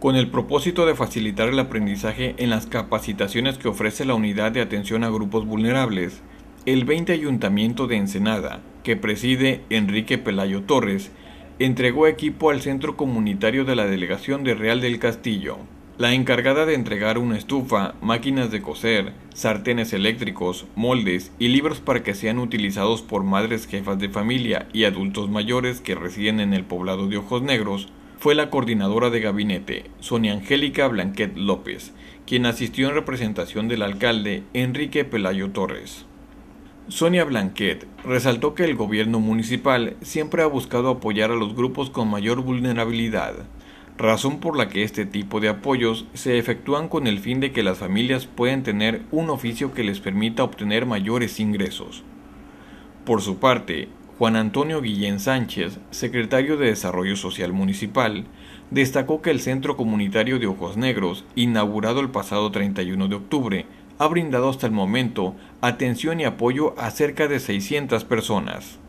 con el propósito de facilitar el aprendizaje en las capacitaciones que ofrece la Unidad de Atención a Grupos Vulnerables, el 20 Ayuntamiento de Ensenada, que preside Enrique Pelayo Torres, entregó equipo al Centro Comunitario de la Delegación de Real del Castillo. La encargada de entregar una estufa, máquinas de coser, sartenes eléctricos, moldes y libros para que sean utilizados por madres jefas de familia y adultos mayores que residen en el poblado de Ojos Negros fue la coordinadora de gabinete, Sonia Angélica Blanquet López, quien asistió en representación del alcalde Enrique Pelayo Torres. Sonia Blanquet resaltó que el gobierno municipal siempre ha buscado apoyar a los grupos con mayor vulnerabilidad, razón por la que este tipo de apoyos se efectúan con el fin de que las familias puedan tener un oficio que les permita obtener mayores ingresos. Por su parte, Juan Antonio Guillén Sánchez, secretario de Desarrollo Social Municipal, destacó que el Centro Comunitario de Ojos Negros, inaugurado el pasado 31 de octubre, ha brindado hasta el momento atención y apoyo a cerca de 600 personas.